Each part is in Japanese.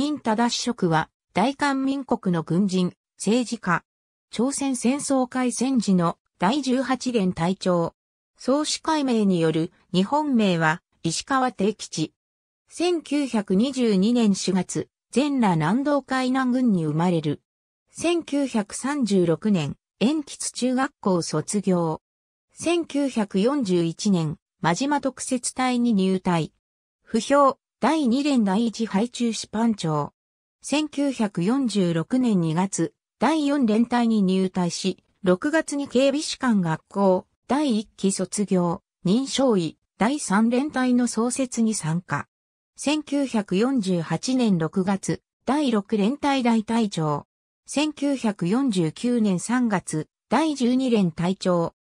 任忠職は、大韓民国の軍人、政治家、朝鮮戦争開戦時の第18元隊長。総司会名による日本名は石川定吉。1922年4月、全羅南道海南軍に生まれる。1936年、延吉中学校卒業。1941年、真島特設隊に入隊。不評、第2連第1配中士班長。1946年2月、第4連隊に入隊し、6月に警備士官学校、第1期卒業、認証医、第3連隊の創設に参加。1948年6月、第6連隊大隊長。1949年3月、第12連隊長。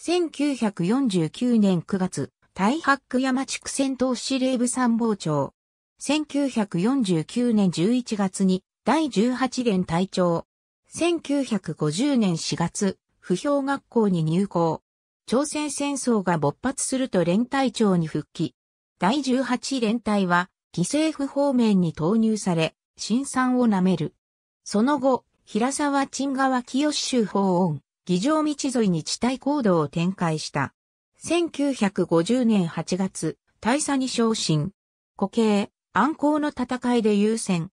1949年9月、大白山地区戦闘司令部参謀長。1949年11月に第18連隊長。1950年4月、不評学校に入校。朝鮮戦争が勃発すると連隊長に復帰。第18連隊は、犠牲府方面に投入され、新参を舐める。その後、平沢陳川清州法恩、議場道沿いに地帯行動を展開した。1950年8月、大佐に昇進。固形、暗行の戦いで優先。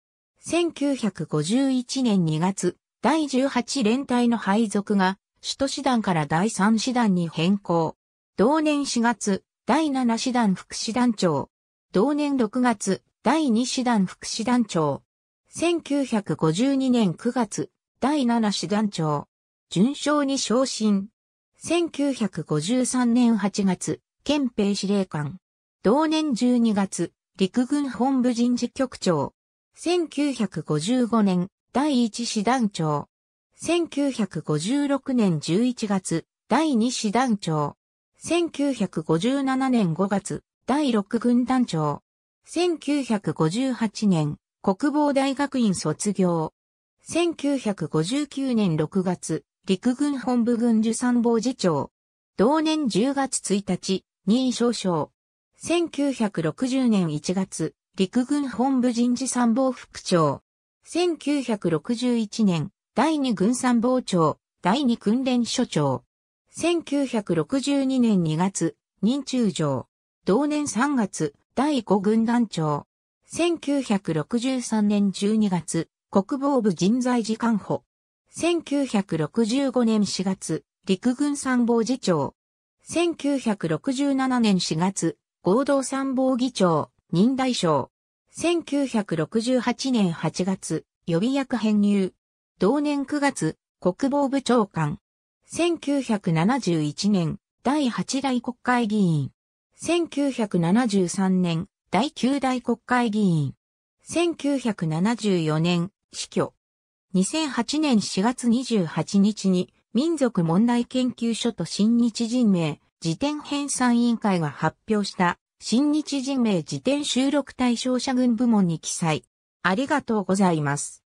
1951年2月、第18連隊の配属が、首都師団から第3師団に変更。同年4月、第7師団副師団長。同年6月、第2師団副師団長。1952年9月、第7師団長。順将に昇進。1953年8月、憲兵司令官。同年12月、陸軍本部人事局長。1955年、第1師団長。1956年11月、第2師団長。1957年5月、第6軍団長。1958年、国防大学院卒業。1959年6月、陸軍本部軍需参謀次長。同年10月1日、任位少将。1960年1月、陸軍本部人事参謀副長。1961年、第2軍参謀長、第2訓練所長。1962年2月、任中将。同年3月、第5軍団長。1963年12月、国防部人材次官補。1965年4月、陸軍参謀次長。1967年4月、合同参謀議長、任大将。1968年8月、予備役編入。同年9月、国防部長官。1971年、第8代国会議員。1973年、第9代国会議員。1974年、死去。2008年4月28日に民族問題研究所と新日人名辞典編纂委員会が発表した新日人名辞典収録対象者群部門に記載。ありがとうございます。